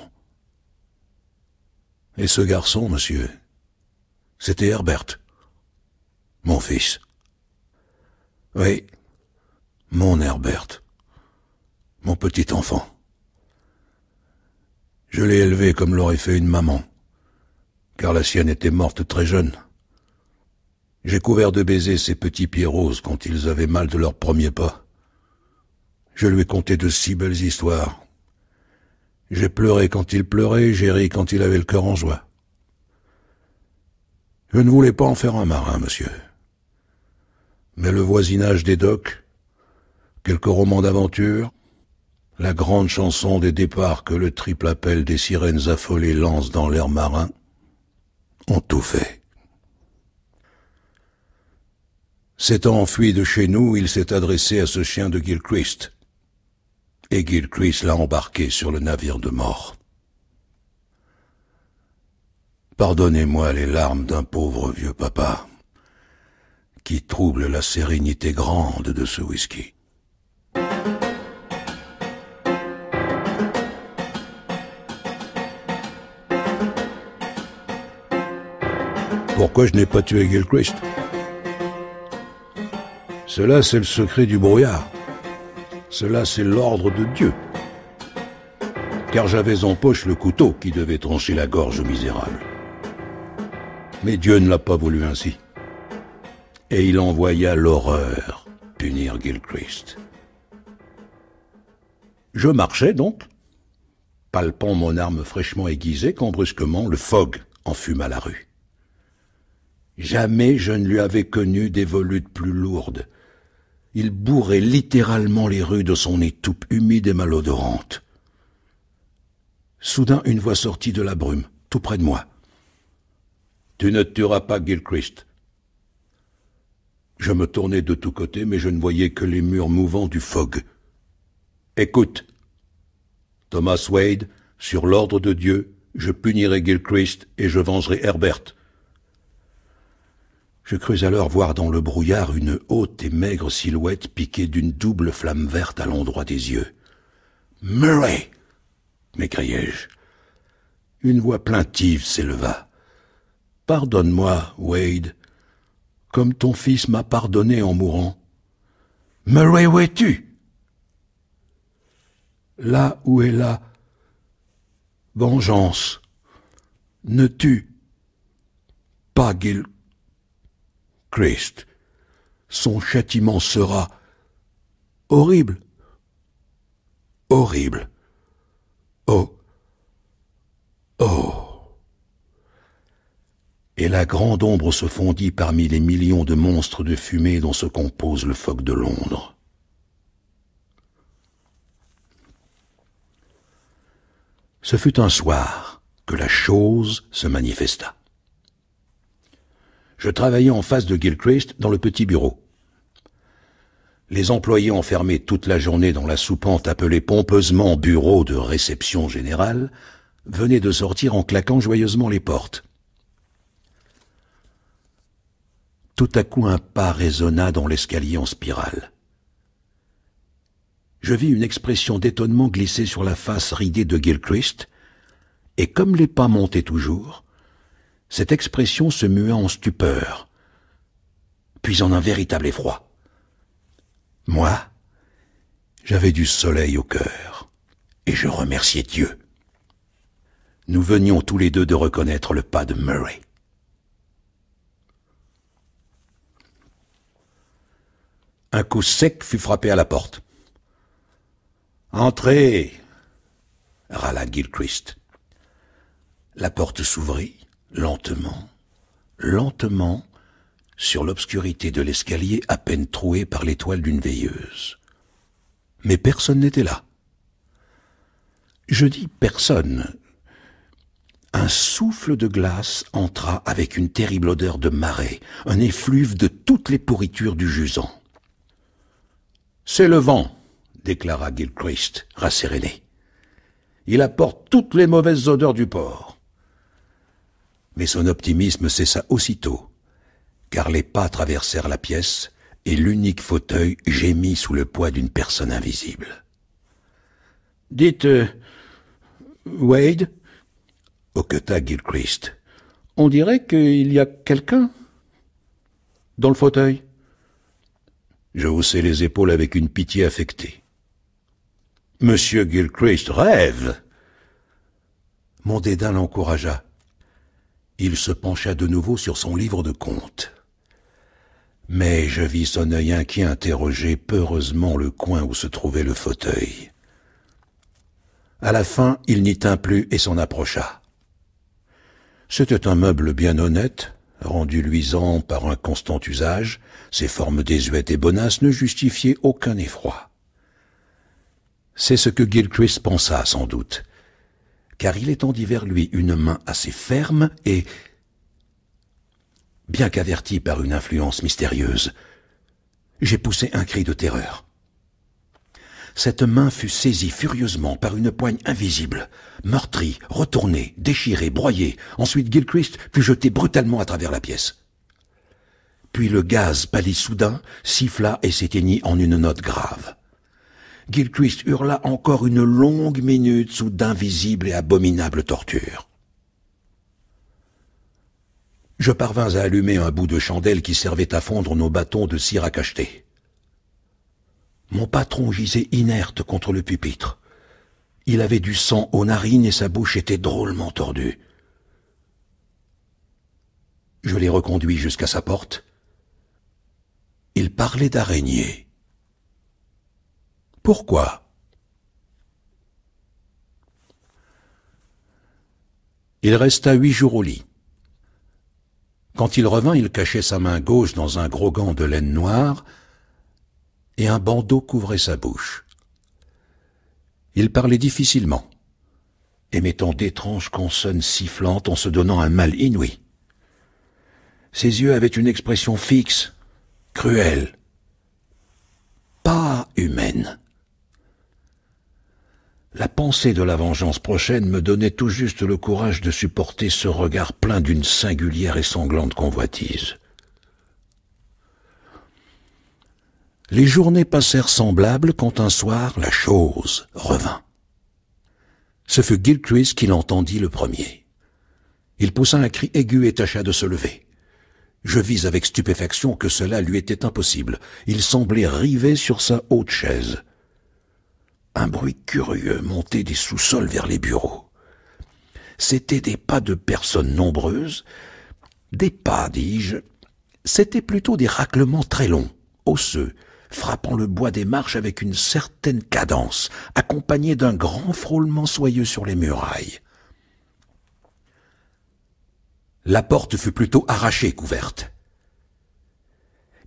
[SPEAKER 5] Et ce garçon, monsieur, c'était Herbert, mon fils. Oui, mon Herbert, mon petit enfant. Je l'ai élevé comme l'aurait fait une maman, car la sienne était morte très jeune. J'ai couvert de baisers ses petits pieds roses quand ils avaient mal de leurs premiers pas. Je lui ai conté de si belles histoires. J'ai pleuré quand il pleurait, j'ai ri quand il avait le cœur en joie. Je ne voulais pas en faire un marin, monsieur. Mais le voisinage des docks, quelques romans d'aventure, la grande chanson des départs que le triple appel des sirènes affolées lance dans l'air marin, ont tout fait. S'étant enfui de chez nous, il s'est adressé à ce chien de Gilchrist. Et Gilchrist l'a embarqué sur le navire de mort. Pardonnez-moi les larmes d'un pauvre vieux papa qui trouble la sérénité grande de ce whisky. Pourquoi je n'ai pas tué Gilchrist cela, c'est le secret du brouillard. Cela, c'est l'ordre de Dieu. Car j'avais en poche le couteau qui devait trancher la gorge au misérable. Mais Dieu ne l'a pas voulu ainsi. Et il envoya l'horreur punir Gilchrist. Je marchais donc, palpant mon arme fraîchement aiguisée, quand brusquement le fog enfuma la rue. Jamais je ne lui avais connu des volutes plus lourdes, il bourrait littéralement les rues de son étoupe humide et malodorante. Soudain, une voix sortit de la brume, tout près de moi. Tu ne tueras pas Gilchrist. Je me tournai de tous côtés, mais je ne voyais que les murs mouvants du fog. Écoute. Thomas Wade, sur l'ordre de Dieu, je punirai Gilchrist et je vengerai Herbert. Je crus alors voir dans le brouillard une haute et maigre silhouette piquée d'une double flamme verte à l'endroit des yeux. Murray m'écriai-je. Une voix plaintive s'éleva. Pardonne-moi, Wade, comme ton fils m'a pardonné en mourant. Murray, où es-tu Là où est là. Vengeance. Ne tue pas Christ. Son châtiment sera horrible, horrible. Oh, oh. Et la grande ombre se fondit parmi les millions de monstres de fumée dont se compose le phoque de Londres. Ce fut un soir que la chose se manifesta. Je travaillais en face de Gilchrist dans le petit bureau. Les employés enfermés toute la journée dans la soupente appelée pompeusement bureau de réception générale venaient de sortir en claquant joyeusement les portes. Tout à coup un pas résonna dans l'escalier en spirale. Je vis une expression d'étonnement glisser sur la face ridée de Gilchrist, et comme les pas montaient toujours, cette expression se mua en stupeur, puis en un véritable effroi. Moi, j'avais du soleil au cœur, et je remerciais Dieu. Nous venions tous les deux de reconnaître le pas de Murray. Un coup sec fut frappé à la porte. Entrez, râla Gilchrist. La porte s'ouvrit, lentement, lentement, sur l'obscurité de l'escalier à peine troué par l'étoile d'une veilleuse. Mais personne n'était là. Je dis personne. Un souffle de glace entra avec une terrible odeur de marée, un effluve de toutes les pourritures du jusant. C'est le vent, déclara Gilchrist, rasséréné. Il apporte toutes les mauvaises odeurs du port. Mais son optimisme cessa aussitôt, car les pas traversèrent la pièce et l'unique fauteuil gémit sous le poids d'une personne invisible. Dites, euh, wade Wade Hoqueta Gilchrist. On dirait qu'il y a quelqu'un dans le fauteuil. Je haussai les épaules avec une pitié affectée. Monsieur Gilchrist rêve Mon dédain l'encouragea il se pencha de nouveau sur son livre de contes. Mais je vis son œil inquiet interroger peureusement le coin où se trouvait le fauteuil. À la fin, il n'y tint plus et s'en approcha. C'était un meuble bien honnête, rendu luisant par un constant usage, ses formes désuètes et bonasses ne justifiaient aucun effroi. C'est ce que Gilchrist pensa sans doute, car il étendit vers lui une main assez ferme et, bien qu'avertie par une influence mystérieuse, j'ai poussé un cri de terreur. Cette main fut saisie furieusement par une poigne invisible, meurtrie, retournée, déchirée, broyée. Ensuite, Gilchrist fut jeté brutalement à travers la pièce. Puis le gaz pâlit soudain, siffla et s'éteignit en une note grave. Gilchrist hurla encore une longue minute sous d'invisibles et abominables tortures. Je parvins à allumer un bout de chandelle qui servait à fondre nos bâtons de cire à cacheter. Mon patron gisait inerte contre le pupitre. Il avait du sang aux narines et sa bouche était drôlement tordue. Je l'ai reconduit jusqu'à sa porte. Il parlait d'araignée. Pourquoi Il resta huit jours au lit. Quand il revint, il cachait sa main gauche dans un gros gant de laine noire, et un bandeau couvrait sa bouche. Il parlait difficilement, émettant d'étranges consonnes sifflantes en se donnant un mal inouï. Ses yeux avaient une expression fixe, cruelle, pas humaine. La pensée de la vengeance prochaine me donnait tout juste le courage de supporter ce regard plein d'une singulière et sanglante convoitise. Les journées passèrent semblables quand un soir la chose revint. Ce fut Gilchrist qui l'entendit le premier. Il poussa un cri aigu et tâcha de se lever. Je vis avec stupéfaction que cela lui était impossible. Il semblait rivé sur sa haute chaise un bruit curieux montait des sous-sols vers les bureaux. C'étaient des pas de personnes nombreuses, des pas, dis-je, C'était plutôt des raclements très longs, osseux, frappant le bois des marches avec une certaine cadence, accompagnés d'un grand frôlement soyeux sur les murailles. La porte fut plutôt arrachée couverte.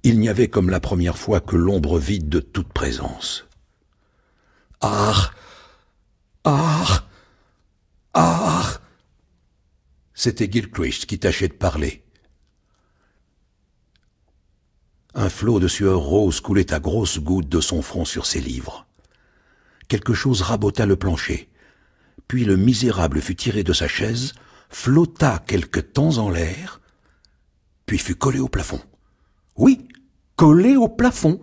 [SPEAKER 5] Il n'y avait comme la première fois que l'ombre vide de toute présence. C'était Gilchrist qui tâchait de parler. Un flot de sueur rose coulait à grosses gouttes de son front sur ses livres. Quelque chose rabota le plancher. Puis le misérable fut tiré de sa chaise, flotta quelque temps en l'air, puis fut collé au plafond. Oui, collé au plafond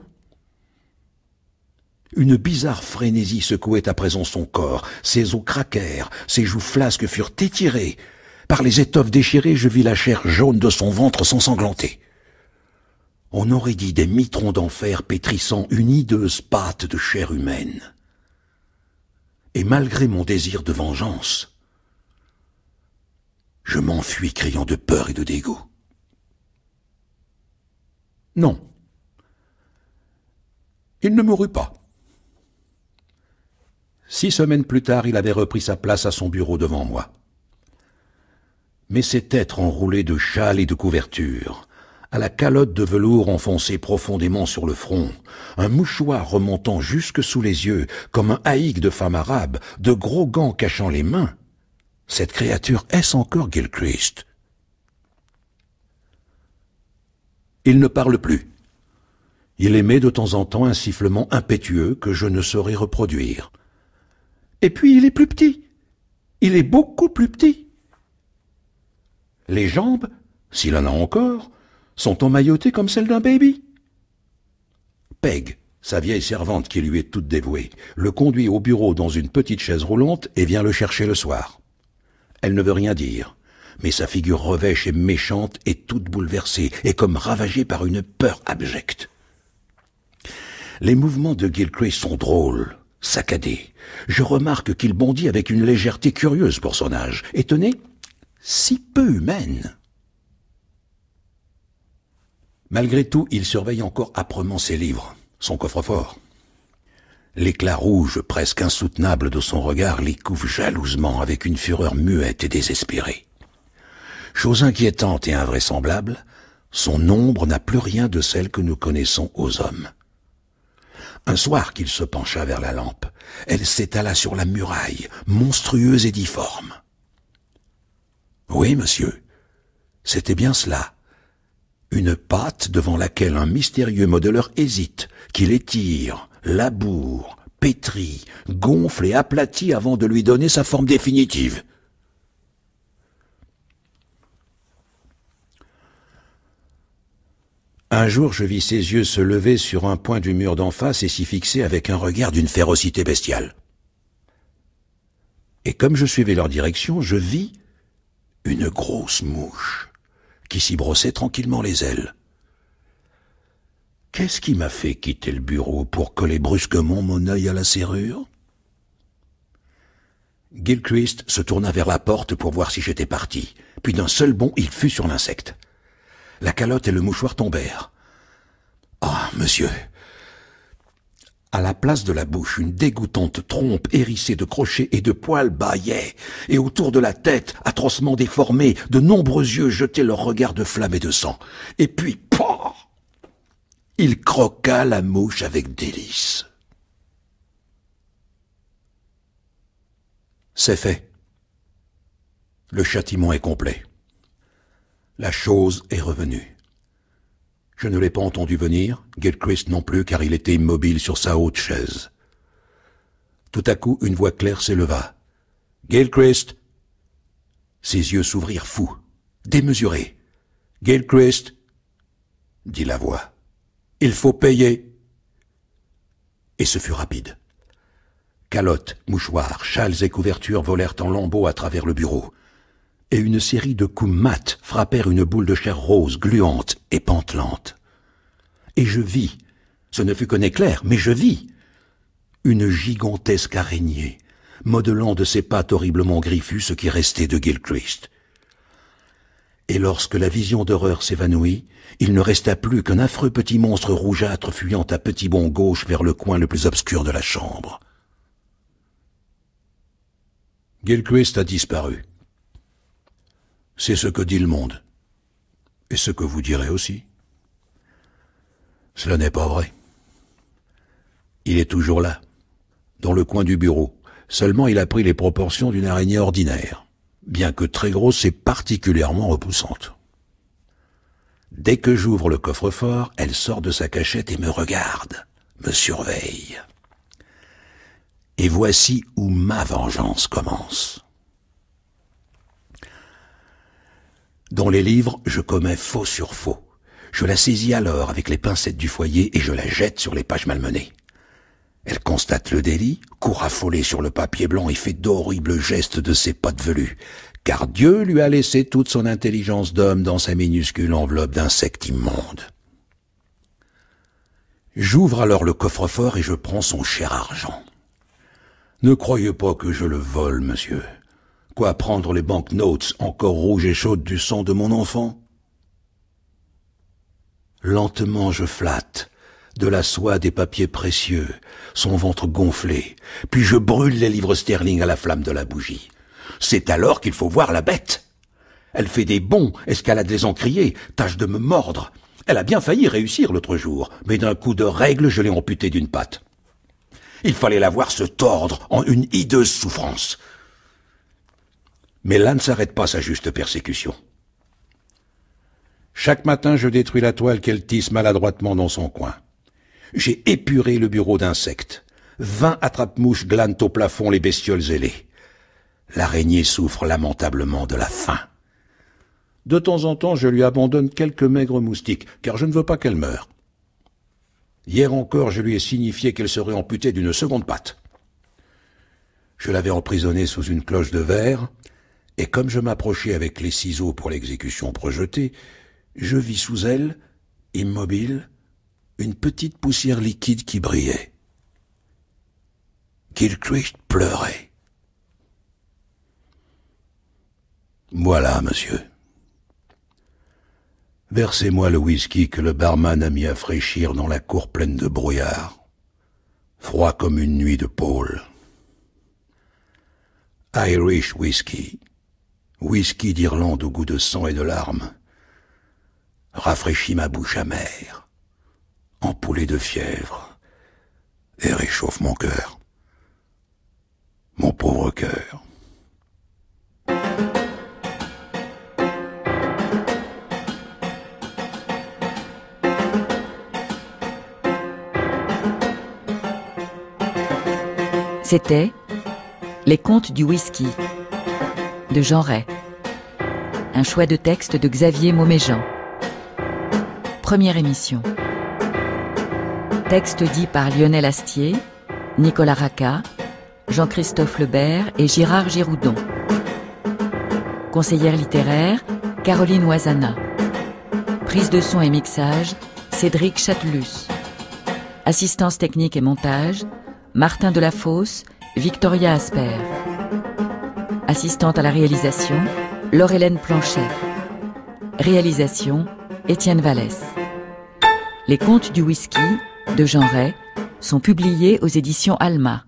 [SPEAKER 5] une bizarre frénésie secouait à présent son corps, ses os craquèrent, ses joues flasques furent étirées. Par les étoffes déchirées, je vis la chair jaune de son ventre s'ensanglanter. On aurait dit des mitrons d'enfer pétrissant une hideuse pâte de chair humaine. Et malgré mon désir de vengeance, je m'enfuis criant de peur et de dégoût. Non. Il ne mourut pas. Six semaines plus tard, il avait repris sa place à son bureau devant moi. Mais cet être enroulé de châles et de couverture, à la calotte de velours enfoncée profondément sur le front, un mouchoir remontant jusque sous les yeux, comme un haïk de femme arabe, de gros gants cachant les mains. Cette créature est-ce encore Gilchrist Il ne parle plus. Il émet de temps en temps un sifflement impétueux que je ne saurais reproduire. Et puis il est plus petit. Il est beaucoup plus petit. Les jambes, s'il en a encore, sont emmaillotées comme celles d'un baby. Peg, sa vieille servante qui lui est toute dévouée, le conduit au bureau dans une petite chaise roulante et vient le chercher le soir. Elle ne veut rien dire, mais sa figure revêche et méchante est toute bouleversée et comme ravagée par une peur abjecte. Les mouvements de Gilchrist sont drôles, saccadé. Je remarque qu'il bondit avec une légèreté curieuse pour son âge, et si peu humaine. Malgré tout, il surveille encore âprement ses livres, son coffre-fort. L'éclat rouge presque insoutenable de son regard les couvre jalousement avec une fureur muette et désespérée. Chose inquiétante et invraisemblable, son ombre n'a plus rien de celle que nous connaissons aux hommes. Un soir qu'il se pencha vers la lampe, elle s'étala sur la muraille, monstrueuse et difforme. Oui, monsieur, c'était bien cela. Une patte devant laquelle un mystérieux modeleur hésite, qui l'étire, laboure, pétrit, gonfle et aplatit avant de lui donner sa forme définitive. Un jour, je vis ses yeux se lever sur un point du mur d'en face et s'y fixer avec un regard d'une férocité bestiale. Et comme je suivais leur direction, je vis une grosse mouche qui s'y brossait tranquillement les ailes. Qu'est-ce qui m'a fait quitter le bureau pour coller brusquement mon œil à la serrure Gilchrist se tourna vers la porte pour voir si j'étais parti, puis d'un seul bond il fut sur l'insecte. La calotte et le mouchoir tombèrent. Ah, monsieur À la place de la bouche, une dégoûtante trompe hérissée de crochets et de poils bâillait, et autour de la tête, atrocement déformée, de nombreux yeux jetaient leurs regards de flamme et de sang. Et puis, pah Il croqua la mouche avec délice. C'est fait. Le châtiment est complet. La chose est revenue. Je ne l'ai pas entendu venir, Gilchrist non plus, car il était immobile sur sa haute chaise. Tout à coup, une voix claire s'éleva. Gilchrist Ses yeux s'ouvrirent fous, démesurés. Gilchrist dit la voix. Il faut payer. Et ce fut rapide. Calottes, mouchoirs, châles et couvertures volèrent en lambeaux à travers le bureau et une série de coups mats frappèrent une boule de chair rose, gluante et pantelante. Et je vis, ce ne fut qu'un éclair, mais je vis, une gigantesque araignée, modelant de ses pattes horriblement griffues ce qui restait de Gilchrist. Et lorsque la vision d'horreur s'évanouit, il ne resta plus qu'un affreux petit monstre rougeâtre fuyant à petit bond gauche vers le coin le plus obscur de la chambre. Gilchrist a disparu. C'est ce que dit le monde. Et ce que vous direz aussi. Cela n'est pas vrai. Il est toujours là, dans le coin du bureau. Seulement il a pris les proportions d'une araignée ordinaire, bien que très grosse et particulièrement repoussante. Dès que j'ouvre le coffre-fort, elle sort de sa cachette et me regarde, me surveille. Et voici où ma vengeance commence. Dans les livres, je commets faux sur faux. Je la saisis alors avec les pincettes du foyer et je la jette sur les pages malmenées. Elle constate le délit, court affolée sur le papier blanc et fait d'horribles gestes de ses pattes velues, car Dieu lui a laissé toute son intelligence d'homme dans sa minuscule enveloppe d'insectes immonde. J'ouvre alors le coffre-fort et je prends son cher argent. Ne croyez pas que je le vole, monsieur. Quoi prendre les banknotes encore rouges et chaudes du sang de mon enfant Lentement je flatte, de la soie des papiers précieux, son ventre gonflé, puis je brûle les livres sterling à la flamme de la bougie. C'est alors qu'il faut voir la bête. Elle fait des bonds, escalade les encriers, tâche de me mordre. Elle a bien failli réussir l'autre jour, mais d'un coup de règle je l'ai amputée d'une patte. Il fallait la voir se tordre en une hideuse souffrance. Mais là ne s'arrête pas sa juste persécution. Chaque matin, je détruis la toile qu'elle tisse maladroitement dans son coin. J'ai épuré le bureau d'insectes. Vingt attrape-mouches glanent au plafond les bestioles ailées. L'araignée souffre lamentablement de la faim. De temps en temps, je lui abandonne quelques maigres moustiques, car je ne veux pas qu'elle meure. Hier encore, je lui ai signifié qu'elle serait amputée d'une seconde patte. Je l'avais emprisonnée sous une cloche de verre, et comme je m'approchais avec les ciseaux pour l'exécution projetée, je vis sous elle, immobile, une petite poussière liquide qui brillait. Gilchrist pleurait. Voilà, monsieur. Versez-moi le whisky que le barman a mis à fraîchir dans la cour pleine de brouillard, froid comme une nuit de pôle. Irish whisky whisky d'Irlande au goût de sang et de larmes, rafraîchit ma bouche amère, empoulée de fièvre, et réchauffe mon cœur, mon pauvre cœur.
[SPEAKER 1] C'était Les Contes du Whisky de Jean Ray. Un choix de texte de Xavier Mauméjean. Première émission. Texte dit par Lionel Astier, Nicolas Raca, Jean-Christophe Lebert et Girard Giroudon. Conseillère littéraire, Caroline Oisana. Prise de son et mixage, Cédric Chatelus. Assistance technique et montage, Martin Delafosse, Victoria Asper. Assistante à la réalisation, Laure-Hélène Planchet. Réalisation, Étienne Vallès. Les contes du whisky de Jean Rey, sont publiés aux éditions Alma.